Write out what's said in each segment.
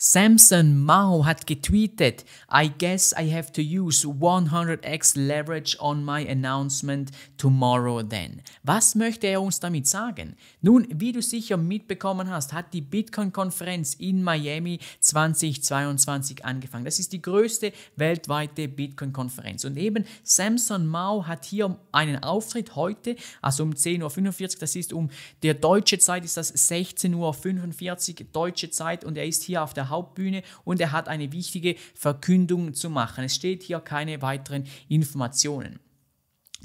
Samson Mao hat getweetet, I guess I have to use 100x leverage on my announcement tomorrow then. Was möchte er uns damit sagen? Nun, wie du sicher mitbekommen hast, hat die Bitcoin-Konferenz in Miami 2022 angefangen. Das ist die größte weltweite Bitcoin-Konferenz. Und eben Samson Mao hat hier einen Auftritt heute, also um 10.45 Uhr, das ist um der deutsche Zeit, ist das 16.45 Uhr deutsche Zeit und er ist hier auf der Hauptbühne und er hat eine wichtige Verkündung zu machen. Es steht hier keine weiteren Informationen.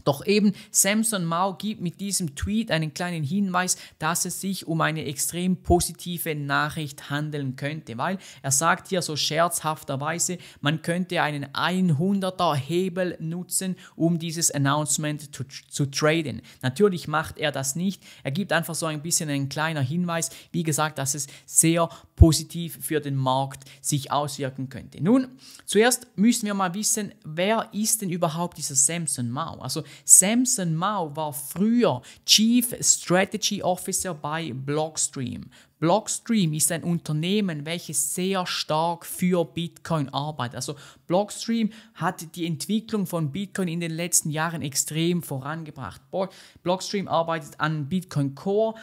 Doch eben Samson Mao gibt mit diesem Tweet einen kleinen Hinweis, dass es sich um eine extrem positive Nachricht handeln könnte, weil er sagt hier so scherzhafterweise, man könnte einen 100er Hebel nutzen, um dieses Announcement zu, zu traden. Natürlich macht er das nicht, er gibt einfach so ein bisschen einen kleinen Hinweis, wie gesagt, dass es sehr positiv für den Markt sich auswirken könnte. Nun, zuerst müssen wir mal wissen, wer ist denn überhaupt dieser Samson Mao? Also Samson Mao war früher Chief Strategy Officer bei Blockstream. Blockstream ist ein Unternehmen, welches sehr stark für Bitcoin arbeitet. Also Blockstream hat die Entwicklung von Bitcoin in den letzten Jahren extrem vorangebracht. Blockstream arbeitet an Bitcoin Core,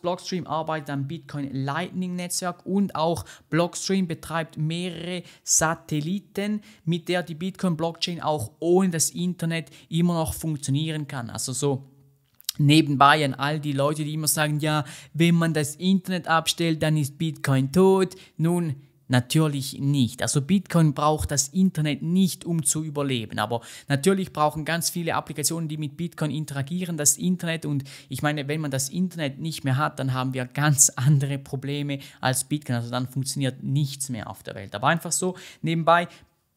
Blockstream arbeitet am Bitcoin Lightning Netzwerk und auch Blockstream betreibt mehrere Satelliten, mit der die Bitcoin Blockchain auch ohne das Internet immer noch funktionieren kann. Also so nebenbei an all die Leute, die immer sagen, ja, wenn man das Internet abstellt, dann ist Bitcoin tot. Nun, Natürlich nicht. Also Bitcoin braucht das Internet nicht, um zu überleben. Aber natürlich brauchen ganz viele Applikationen, die mit Bitcoin interagieren, das Internet. Und ich meine, wenn man das Internet nicht mehr hat, dann haben wir ganz andere Probleme als Bitcoin. Also dann funktioniert nichts mehr auf der Welt. Aber einfach so nebenbei,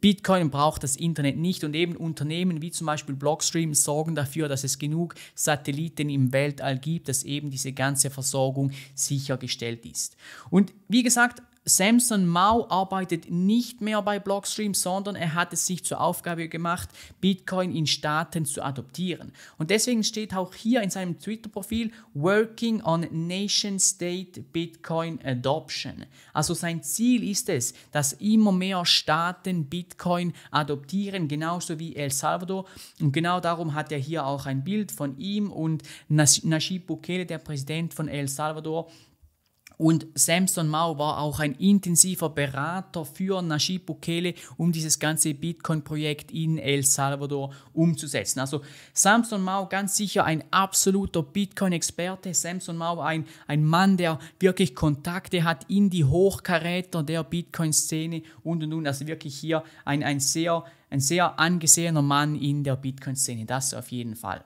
Bitcoin braucht das Internet nicht und eben Unternehmen wie zum Beispiel Blockstream sorgen dafür, dass es genug Satelliten im Weltall gibt, dass eben diese ganze Versorgung sichergestellt ist. Und wie gesagt, Samson Mao arbeitet nicht mehr bei Blockstream, sondern er hat es sich zur Aufgabe gemacht, Bitcoin in Staaten zu adoptieren. Und deswegen steht auch hier in seinem Twitter-Profil Working on Nation State Bitcoin Adoption. Also sein Ziel ist es, dass immer mehr Staaten Bitcoin adoptieren, genauso wie El Salvador. Und genau darum hat er hier auch ein Bild von ihm und Najib Bukele, der Präsident von El Salvador, und Samson Mao war auch ein intensiver Berater für Najib Bukele, um dieses ganze Bitcoin-Projekt in El Salvador umzusetzen. Also Samson Mao ganz sicher ein absoluter Bitcoin-Experte. Samson Mao ein, ein Mann, der wirklich Kontakte hat in die Hochkaräter der Bitcoin-Szene und und und. Also wirklich hier ein, ein, sehr, ein sehr angesehener Mann in der Bitcoin-Szene. Das auf jeden Fall.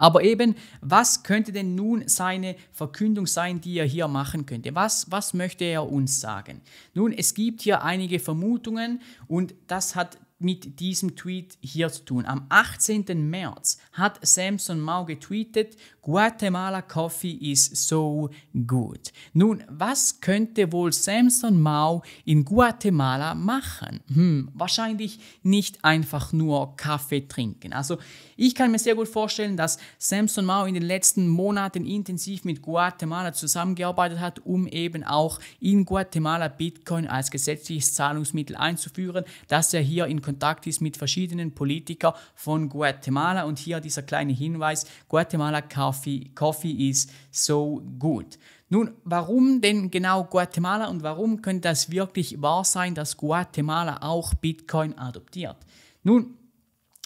Aber eben, was könnte denn nun seine Verkündung sein, die er hier machen könnte? Was, was möchte er uns sagen? Nun, es gibt hier einige Vermutungen und das hat mit diesem Tweet hier zu tun. Am 18. März hat Samson Mao getweetet, Guatemala Coffee is so good. Nun, was könnte wohl Samson Mao in Guatemala machen? Hm, wahrscheinlich nicht einfach nur Kaffee trinken. Also ich kann mir sehr gut vorstellen, dass Samson Mao in den letzten Monaten intensiv mit Guatemala zusammengearbeitet hat, um eben auch in Guatemala Bitcoin als gesetzliches Zahlungsmittel einzuführen, dass er hier in Kontakt ist mit verschiedenen Politikern von Guatemala. Und hier dieser kleine Hinweis, Guatemala Coffee, Coffee is so good. Nun, warum denn genau Guatemala und warum könnte das wirklich wahr sein, dass Guatemala auch Bitcoin adoptiert? Nun,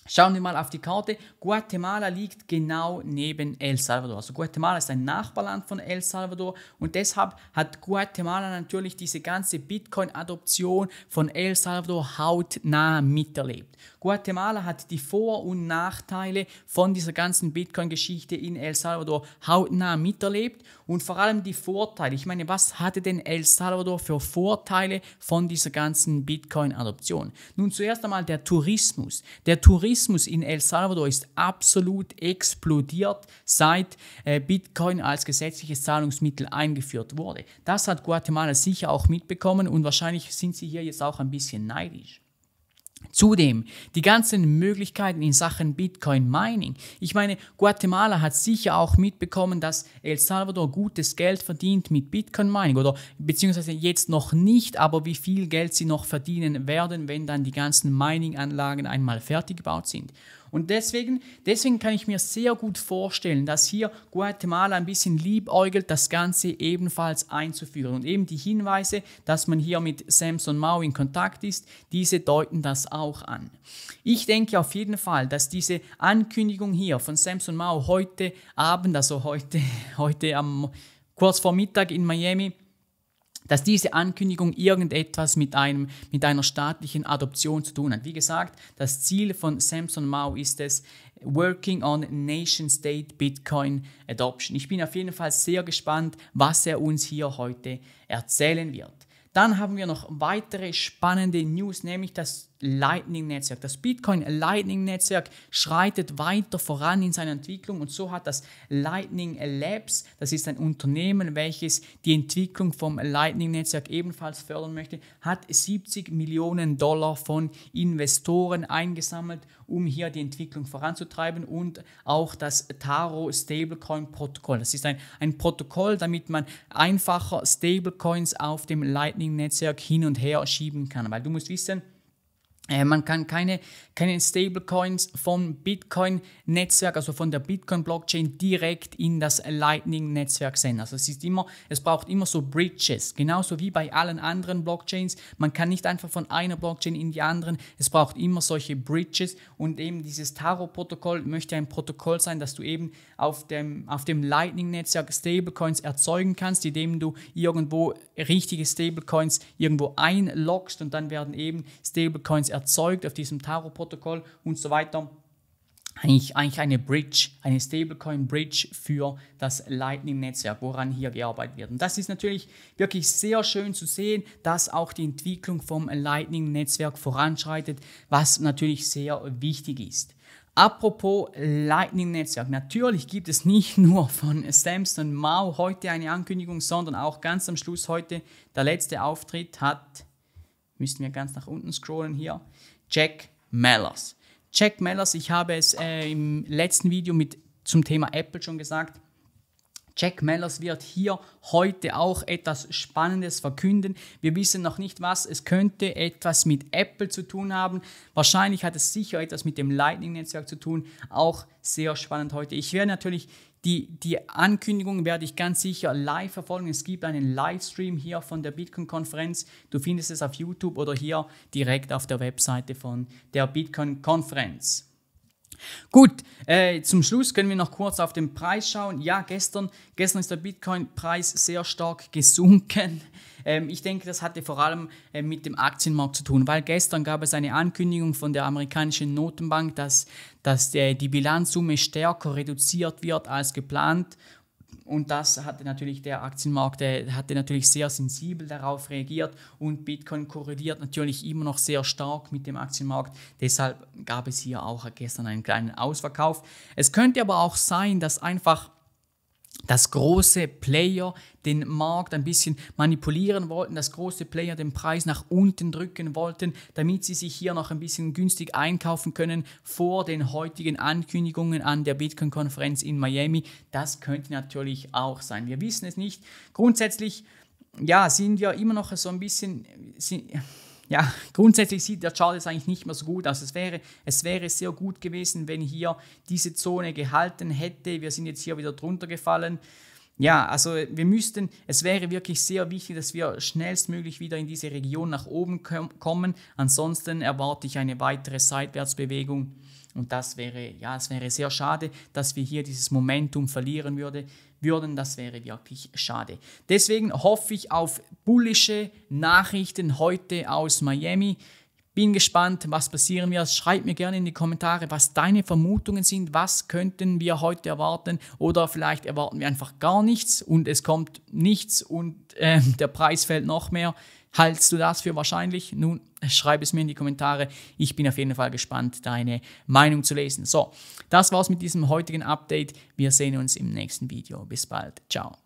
Schauen wir mal auf die Karte. Guatemala liegt genau neben El Salvador. Also Guatemala ist ein Nachbarland von El Salvador und deshalb hat Guatemala natürlich diese ganze Bitcoin-Adoption von El Salvador hautnah miterlebt. Guatemala hat die Vor- und Nachteile von dieser ganzen Bitcoin-Geschichte in El Salvador hautnah miterlebt und vor allem die Vorteile. Ich meine, was hatte denn El Salvador für Vorteile von dieser ganzen Bitcoin-Adoption? Nun zuerst einmal der Tourismus. Der Tourismus Tourismus in El Salvador ist absolut explodiert, seit äh, Bitcoin als gesetzliches Zahlungsmittel eingeführt wurde. Das hat Guatemala sicher auch mitbekommen und wahrscheinlich sind sie hier jetzt auch ein bisschen neidisch. Zudem die ganzen Möglichkeiten in Sachen Bitcoin Mining. Ich meine, Guatemala hat sicher auch mitbekommen, dass El Salvador gutes Geld verdient mit Bitcoin Mining oder beziehungsweise jetzt noch nicht, aber wie viel Geld sie noch verdienen werden, wenn dann die ganzen Mining-Anlagen einmal fertig gebaut sind. Und deswegen, deswegen kann ich mir sehr gut vorstellen, dass hier Guatemala ein bisschen liebäugelt, das Ganze ebenfalls einzuführen. Und eben die Hinweise, dass man hier mit Samson Mao in Kontakt ist, diese deuten das auch an. Ich denke auf jeden Fall, dass diese Ankündigung hier von Samson Mao heute Abend, also heute, heute am, kurz vor Mittag in Miami, dass diese Ankündigung irgendetwas mit, einem, mit einer staatlichen Adoption zu tun hat. Wie gesagt, das Ziel von Samson Mao ist es, Working on Nation State Bitcoin Adoption. Ich bin auf jeden Fall sehr gespannt, was er uns hier heute erzählen wird. Dann haben wir noch weitere spannende News, nämlich das Lightning-Netzwerk. Das Bitcoin-Lightning-Netzwerk schreitet weiter voran in seiner Entwicklung und so hat das Lightning Labs, das ist ein Unternehmen, welches die Entwicklung vom Lightning-Netzwerk ebenfalls fördern möchte, hat 70 Millionen Dollar von Investoren eingesammelt, um hier die Entwicklung voranzutreiben und auch das Taro Stablecoin-Protokoll. Das ist ein, ein Protokoll, damit man einfacher Stablecoins auf dem Lightning Lightning-Netzwerk hin und her schieben kann. Weil du musst wissen, äh, man kann keine, keine Stablecoins vom Bitcoin-Netzwerk, also von der Bitcoin-Blockchain direkt in das Lightning-Netzwerk senden. Also es ist immer, es braucht immer so Bridges, genauso wie bei allen anderen Blockchains. Man kann nicht einfach von einer Blockchain in die anderen. Es braucht immer solche Bridges und eben dieses Taro-Protokoll möchte ein Protokoll sein, dass du eben auf dem, auf dem Lightning-Netzwerk Stablecoins erzeugen kannst, indem du irgendwo richtige Stablecoins irgendwo einloggst und dann werden eben Stablecoins erzeugt auf diesem Taro-Protokoll und so weiter. Eigentlich, eigentlich eine Bridge, eine Stablecoin-Bridge für das Lightning-Netzwerk, woran hier gearbeitet wird. Und das ist natürlich wirklich sehr schön zu sehen, dass auch die Entwicklung vom Lightning-Netzwerk voranschreitet, was natürlich sehr wichtig ist. Apropos Lightning Netzwerk. Natürlich gibt es nicht nur von Samson Mao heute eine Ankündigung, sondern auch ganz am Schluss heute der letzte Auftritt hat müssten wir ganz nach unten scrollen hier, Jack Mellers. Jack Mellers, ich habe es äh, im letzten Video mit, zum Thema Apple schon gesagt, Jack Mellers wird hier heute auch etwas Spannendes verkünden. Wir wissen noch nicht was. Es könnte etwas mit Apple zu tun haben. Wahrscheinlich hat es sicher etwas mit dem Lightning-Netzwerk zu tun. Auch sehr spannend heute. Ich werde natürlich die, die Ankündigung werde ich ganz sicher live verfolgen. Es gibt einen Livestream hier von der Bitcoin-Konferenz. Du findest es auf YouTube oder hier direkt auf der Webseite von der Bitcoin-Konferenz. Gut, äh, zum Schluss können wir noch kurz auf den Preis schauen. Ja, gestern, gestern ist der Bitcoin-Preis sehr stark gesunken. Ähm, ich denke, das hatte vor allem äh, mit dem Aktienmarkt zu tun, weil gestern gab es eine Ankündigung von der amerikanischen Notenbank, dass, dass äh, die Bilanzsumme stärker reduziert wird als geplant und das hatte natürlich der Aktienmarkt, der hatte natürlich sehr sensibel darauf reagiert und Bitcoin korreliert natürlich immer noch sehr stark mit dem Aktienmarkt. Deshalb gab es hier auch gestern einen kleinen Ausverkauf. Es könnte aber auch sein, dass einfach dass große Player den Markt ein bisschen manipulieren wollten, dass große Player den Preis nach unten drücken wollten, damit sie sich hier noch ein bisschen günstig einkaufen können vor den heutigen Ankündigungen an der Bitcoin-Konferenz in Miami. Das könnte natürlich auch sein. Wir wissen es nicht. Grundsätzlich, ja, sind wir immer noch so ein bisschen... Sind, ja, grundsätzlich sieht der Chart jetzt eigentlich nicht mehr so gut aus. Es wäre, es wäre sehr gut gewesen, wenn hier diese Zone gehalten hätte. Wir sind jetzt hier wieder drunter gefallen. Ja, also wir müssten, es wäre wirklich sehr wichtig, dass wir schnellstmöglich wieder in diese Region nach oben kommen. Ansonsten erwarte ich eine weitere Seitwärtsbewegung. Und das wäre, ja, es wäre sehr schade, dass wir hier dieses Momentum verlieren würden würden. Das wäre wirklich schade. Deswegen hoffe ich auf bullische Nachrichten heute aus Miami. Bin gespannt, was passieren wird. Schreib mir gerne in die Kommentare, was deine Vermutungen sind. Was könnten wir heute erwarten? Oder vielleicht erwarten wir einfach gar nichts und es kommt nichts und äh, der Preis fällt noch mehr. Haltest du das für wahrscheinlich? Nun, schreib es mir in die Kommentare. Ich bin auf jeden Fall gespannt, deine Meinung zu lesen. So, das war's mit diesem heutigen Update. Wir sehen uns im nächsten Video. Bis bald. Ciao.